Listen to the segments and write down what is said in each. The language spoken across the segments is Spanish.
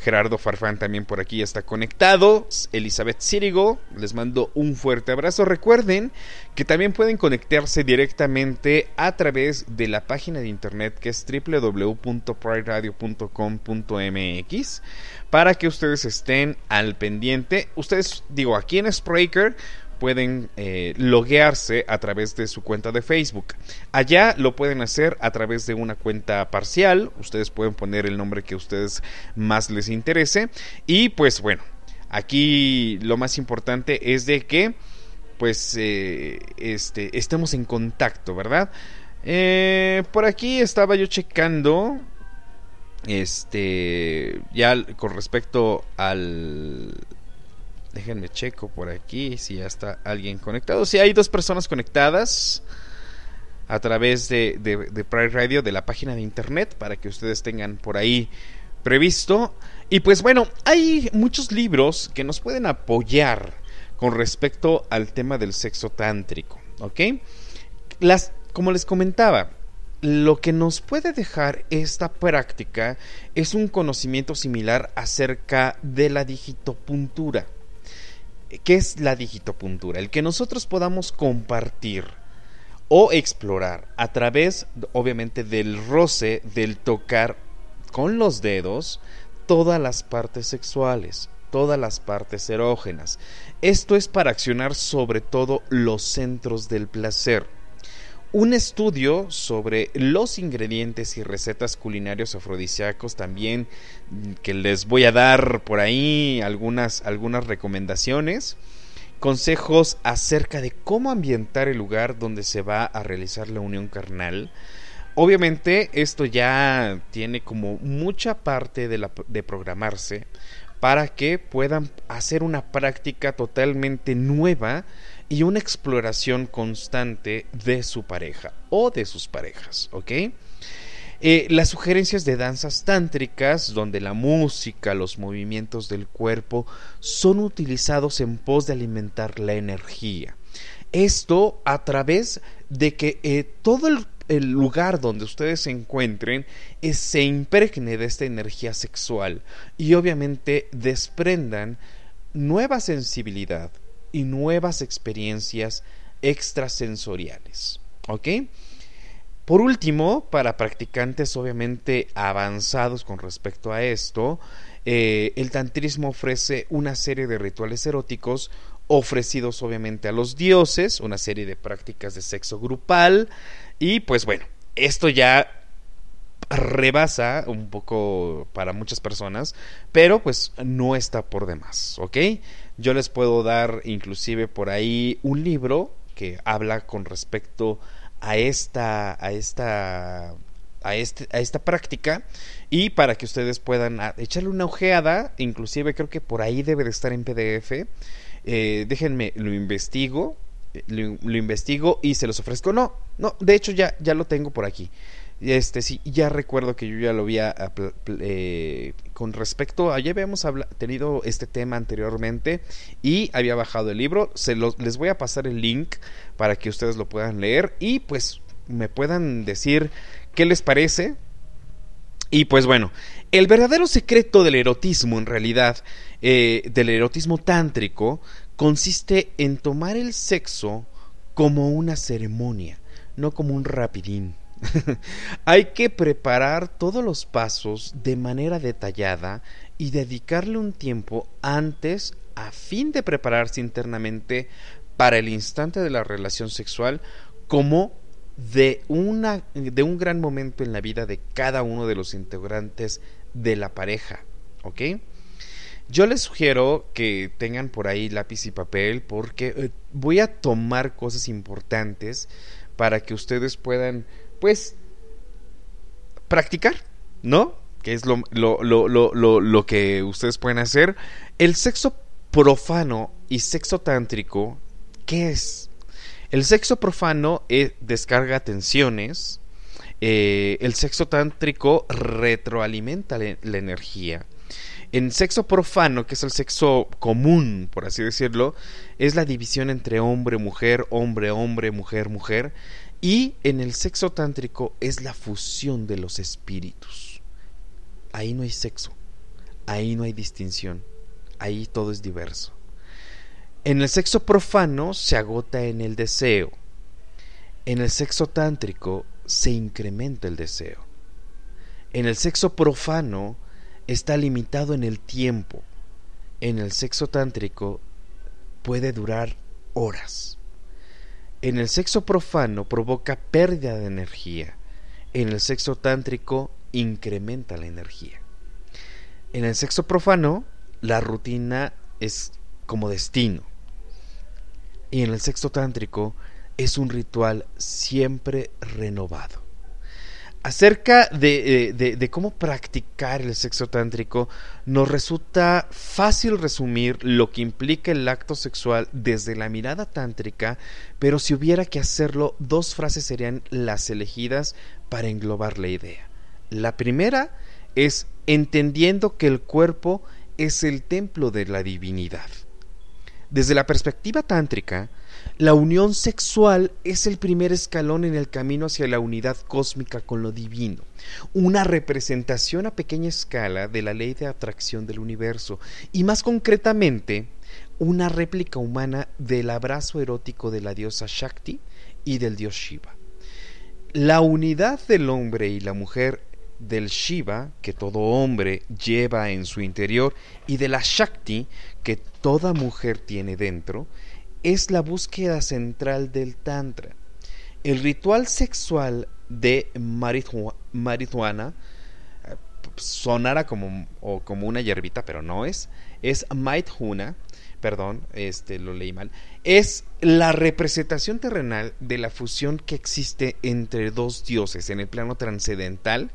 Gerardo Farfán también por aquí está conectado. Elizabeth Sirigo, les mando un fuerte abrazo. Recuerden que también pueden conectarse directamente a través de la página de internet que es www.prideradio.com.mx para que ustedes estén al pendiente. Ustedes, digo, aquí en Spreaker pueden eh, loguearse a través de su cuenta de Facebook. Allá lo pueden hacer a través de una cuenta parcial. Ustedes pueden poner el nombre que a ustedes más les interese. Y pues bueno, aquí lo más importante es de que pues eh, este, estamos en contacto, ¿verdad? Eh, por aquí estaba yo checando. Este, ya con respecto al, Déjenme checo por aquí si ya está alguien conectado. Si hay dos personas conectadas a través de, Pride Radio, de la página de internet, para que ustedes tengan por ahí previsto. Y pues bueno, hay muchos libros que nos pueden apoyar con respecto al tema del sexo tántrico, ¿ok? Las, como les comentaba, lo que nos puede dejar esta práctica es un conocimiento similar acerca de la digitopuntura. ¿Qué es la digitopuntura? El que nosotros podamos compartir o explorar a través, obviamente, del roce, del tocar con los dedos, todas las partes sexuales, todas las partes erógenas. Esto es para accionar sobre todo los centros del placer un estudio sobre los ingredientes y recetas culinarios afrodisíacos también mm, que les voy a dar por ahí algunas algunas recomendaciones, consejos acerca de cómo ambientar el lugar donde se va a realizar la unión carnal. Obviamente esto ya tiene como mucha parte de programarse para que puedan hacer una práctica totalmente nueva y una exploración constante de su pareja o de sus parejas, ¿ok? Eh, las sugerencias de danzas tántricas, donde la música, los movimientos del cuerpo son utilizados en pos de alimentar la energía. Esto a través de que eh, todo el, lugar donde ustedes se encuentren eh, se impregne de esta energía sexual y obviamente desprendan nueva sensibilidad y nuevas experiencias extrasensoriales. ¿Ok? Por último, para practicantes obviamente avanzados con respecto a esto, eh, el tantrismo ofrece una serie de rituales eróticos ofrecidos obviamente a los dioses, una serie de prácticas de sexo grupal y pues bueno, esto ya rebasa un poco para muchas personas, pero pues no está por demás, ¿ok? Yo les puedo dar inclusive por ahí un libro que habla con respecto a esta a esta a, este, esta práctica y para que ustedes puedan ah, echarle una ojeada, inclusive creo que por ahí debe de estar en PDF. Eh, déjenme, lo investigo, eh, lo, investigo y se los ofrezco. No, no, de hecho ya, ya lo tengo por aquí. Este, sí, ya recuerdo que yo ya lo había. Ah, eh, con respecto a. Ah, ya habíamos tenido este tema anteriormente. Y había bajado el libro. Se les voy a pasar el link para que ustedes lo puedan leer. Y pues me puedan decir qué les parece. Y pues bueno, el verdadero secreto del erotismo, en realidad, eh, del erotismo tántrico, consiste en tomar el sexo como una ceremonia, no como un rapidín. Hay que preparar todos los pasos de manera detallada y dedicarle un tiempo antes a fin de prepararse internamente para el instante de la relación sexual como de, una, de un gran momento en la vida de cada uno de los integrantes de la pareja. ¿Ok? Yo les sugiero que tengan por ahí lápiz y papel porque eh, voy a tomar cosas importantes para que ustedes puedan pues, practicar, ¿no? Que es lo, que ustedes pueden hacer. El sexo profano y sexo tántrico, ¿qué es? El sexo profano eh, descarga tensiones. Eh, el sexo tántrico retroalimenta la, la energía. En sexo profano, que es el sexo común, por así decirlo, es la división entre hombre, mujer, hombre, hombre, mujer, mujer. Y en el sexo tántrico es la fusión de los espíritus. Ahí no hay sexo, ahí no hay distinción, ahí todo es diverso. En el sexo profano se agota en el deseo. En el sexo tántrico se incrementa el deseo. En el sexo profano está limitado en el tiempo. En el sexo tántrico puede durar horas. En el sexo profano provoca pérdida de energía. En el sexo tántrico incrementa la energía. En el sexo profano, la rutina es como destino. Y en el sexo tántrico es un ritual siempre renovado acerca eh, de, cómo practicar el sexo tántrico, nos resulta fácil resumir lo que implica el acto sexual desde la mirada tántrica, pero si hubiera que hacerlo, dos frases serían las elegidas para englobar la idea. La primera es entendiendo que el cuerpo es el templo de la divinidad. Desde la perspectiva tántrica, la unión sexual es el primer escalón en el camino hacia la unidad cósmica con lo divino, una representación a pequeña escala de la ley de atracción del universo y más concretamente una réplica humana del abrazo erótico de la diosa Shakti y del dios Shiva. La unidad del hombre y la mujer del Shiva que todo hombre lleva en su interior y de la Shakti que toda mujer tiene dentro es la búsqueda central del Tantra. El ritual sexual de marihuana eh, sonara como, como una hierbita, pero no es. Es maithuna, perdón, este, lo leí mal. Es la representación terrenal de la fusión que existe entre dos dioses en el plano trascendental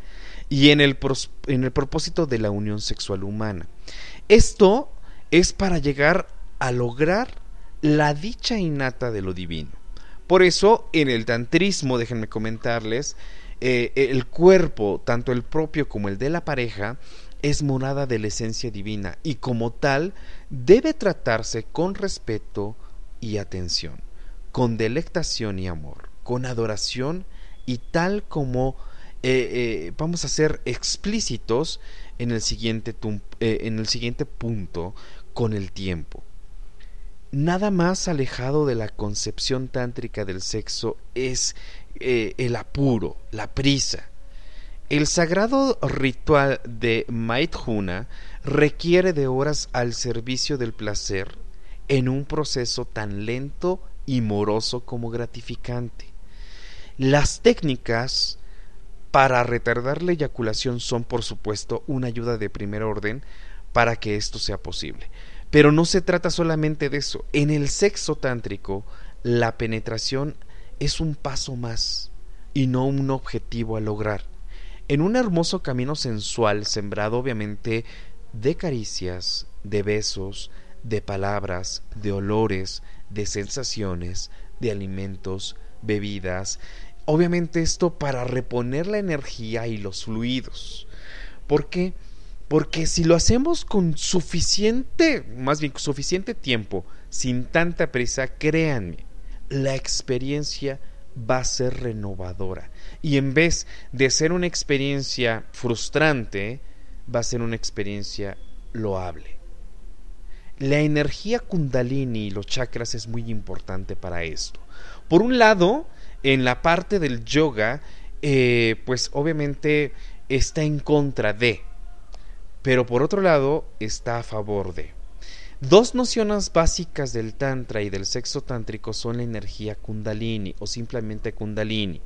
y en el, en el propósito de la unión sexual humana. Esto es para llegar a lograr la dicha innata de lo divino. Por eso, en el tantrismo, déjenme comentarles, eh, el cuerpo, tanto el propio como el de la pareja, es morada de la esencia divina y como tal debe tratarse con respeto y atención, con delectación y amor, con adoración y tal como eh, eh, vamos a ser explícitos en el siguiente, en el siguiente punto con el tiempo nada más alejado de la concepción tántrica del sexo es eh, el apuro, la prisa. El sagrado ritual de Maithuna requiere de horas al servicio del placer en un proceso tan lento y moroso como gratificante. Las técnicas para retardar la eyaculación son, por supuesto, una ayuda de primer orden para que esto sea posible. Pero no se trata solamente de eso. En el sexo tántrico, la penetración es un paso más y no un objetivo a lograr. En un hermoso camino sensual sembrado obviamente de caricias, de besos, de palabras, de olores, de sensaciones, de alimentos, bebidas. Obviamente esto para reponer la energía y los fluidos. ¿por qué? Porque si lo hacemos con suficiente, más bien suficiente tiempo, sin tanta prisa, créanme, la experiencia va a ser renovadora. Y en vez de ser una experiencia frustrante, va a ser una experiencia loable. La energía kundalini y los chakras es muy importante para esto. Por un lado, en la parte del yoga, eh, pues obviamente está en contra de pero por otro lado está a favor de. Dos nociones básicas del Tantra y del sexo tántrico son la energía Kundalini o simplemente Kundalini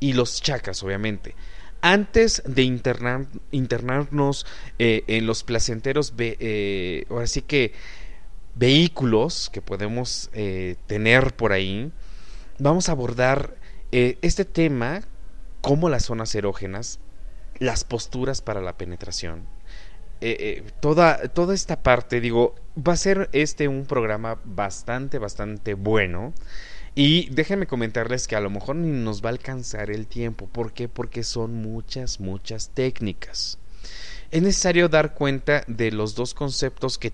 y los chakras, obviamente. Antes de internarnos eh, en los placenteros, eh, que vehículos que podemos eh, tener por ahí, vamos a abordar eh, este tema como las zonas erógenas, las posturas para la penetración eh, eh, toda, toda esta parte, digo, va a ser este un programa bastante, bastante bueno. Y déjenme comentarles que a lo mejor ni nos va a alcanzar el tiempo. ¿Por qué? Porque son muchas, muchas técnicas. Es necesario dar cuenta de los dos conceptos que,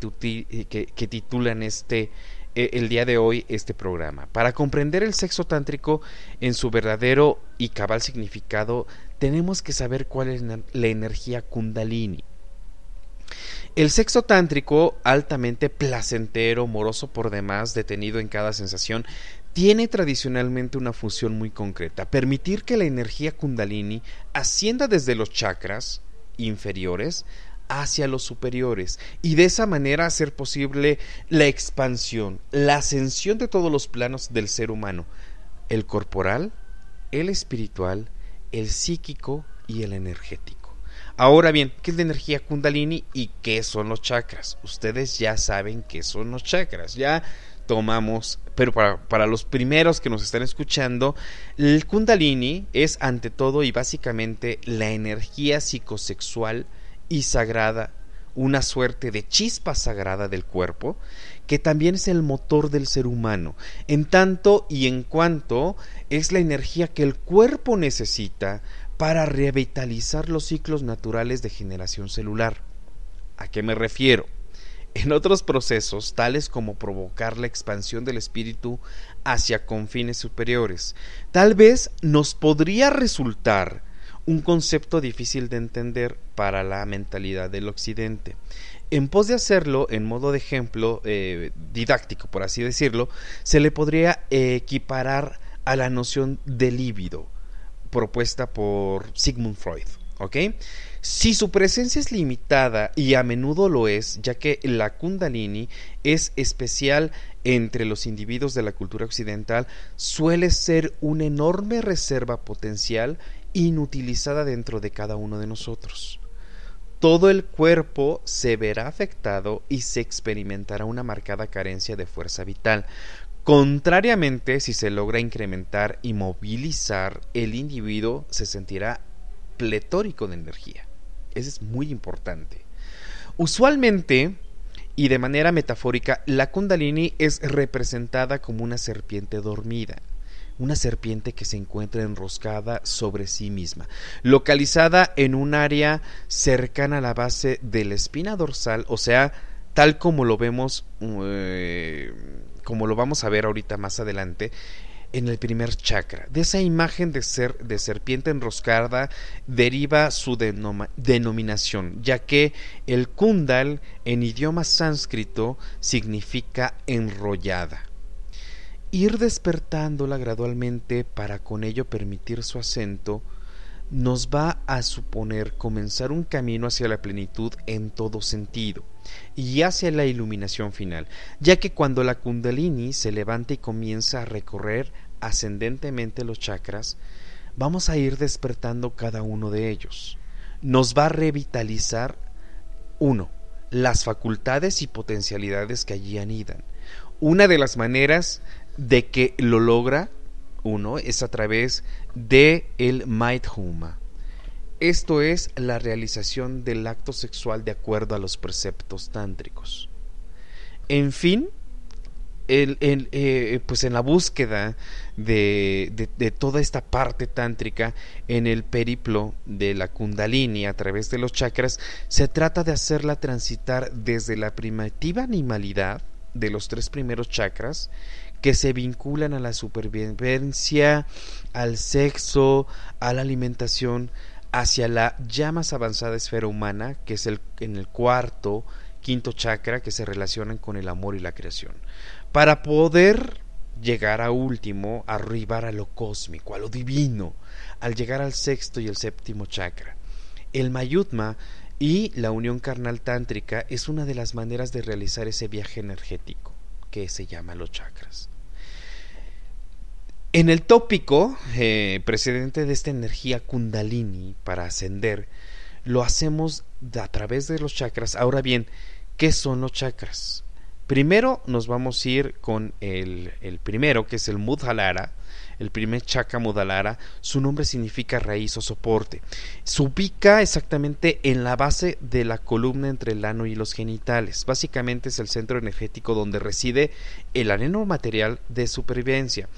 eh, que titulan este, el día de hoy este programa. Para comprender el sexo tántrico en su verdadero y cabal significado, tenemos que saber cuál es la energía kundalini. El sexo tántrico, altamente placentero, moroso por demás, detenido en cada sensación, tiene tradicionalmente una función muy concreta, permitir que la energía kundalini ascienda desde los chakras inferiores hacia los superiores y de esa manera hacer posible la expansión, la ascensión de todos los planos del ser humano, el corporal, el espiritual, el psíquico y el energético. Ahora bien, ¿qué es la energía kundalini y qué son los chakras? Ustedes ya saben qué son los chakras, ya tomamos, pero para, para, los primeros que nos están escuchando, el kundalini es ante todo y básicamente la energía psicosexual y sagrada, una suerte de chispa sagrada del cuerpo, que también es el motor del ser humano, en tanto y en cuanto es la energía que el cuerpo necesita para revitalizar los ciclos naturales de generación celular. ¿A qué me refiero? En otros procesos, tales como provocar la expansión del espíritu hacia confines superiores, tal vez nos podría resultar un concepto difícil de entender para la mentalidad del occidente. En pos de hacerlo en modo de ejemplo eh, didáctico, por así decirlo, se le podría equiparar a la noción de líbido, propuesta por Sigmund Freud. Si su presencia es limitada, y a menudo lo es, ya que la kundalini es especial entre los individuos de la cultura occidental, suele ser una enorme reserva potencial inutilizada dentro de cada uno de nosotros. Todo el cuerpo se verá afectado y se experimentará una marcada carencia de fuerza vital, Contrariamente, si se logra incrementar y movilizar, el individuo se sentirá pletórico de energía. Eso es muy importante. Usualmente, y de manera metafórica, la kundalini es representada como una serpiente dormida, una serpiente que se encuentra enroscada sobre sí misma, localizada en un área cercana a la base de la espina dorsal, o sea, tal como lo vemos eh, como lo vamos a ver ahorita más adelante, en el primer chakra. De esa imagen de, ser, de serpiente enroscada deriva su denominación, ya que el kundal en idioma sánscrito significa enrollada. Ir despertándola gradualmente para con ello permitir su acento nos va a suponer comenzar un camino hacia la plenitud en todo sentido y hacia la iluminación final, ya que cuando la kundalini se levanta y comienza a recorrer ascendentemente los chakras, vamos a ir despertando cada uno de ellos. Nos va a revitalizar uno, las facultades y potencialidades que allí anidan. Una de las maneras de que lo logra uno es a través de el esto es la realización del acto sexual de acuerdo a los preceptos tántricos. En fin, eh, pues en la búsqueda de, de, toda esta parte tántrica en el periplo de la kundalini a través de los chakras, se trata de hacerla transitar desde la primitiva animalidad de los tres primeros chakras que se vinculan a la supervivencia, al sexo, a la alimentación, hacia la ya más avanzada esfera humana, que es el, en el cuarto, quinto chakra, que se relacionan con el amor y la creación. Para poder llegar a último, arribar a lo cósmico, a lo divino, al llegar al sexto y el séptimo chakra. El mayutma y la unión carnal tántrica es una de las maneras de realizar ese viaje energético, que se llama los chakras. En el tópico eh, precedente de esta energía kundalini para ascender, lo hacemos a través de los chakras. Ahora bien, ¿qué son los chakras? Primero nos vamos a ir con el, primero, que es el Mudhalara, el primer chakra Mudhalara. Su nombre significa raíz o soporte. Se ubica exactamente en la base de la columna entre el ano y los genitales. Básicamente es el centro energético donde reside el anhelo material de supervivencia.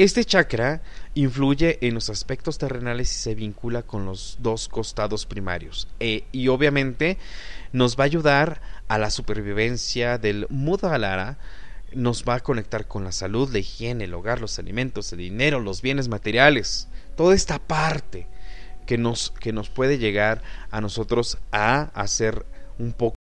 Este chakra influye en los aspectos terrenales y se vincula con los dos costados primarios. E, y obviamente nos va a ayudar a la supervivencia del Mudalara, nos va a conectar con la salud, la higiene, el hogar, los alimentos, el dinero, los bienes materiales, toda esta parte que nos, que nos puede llegar a nosotros a hacer un poco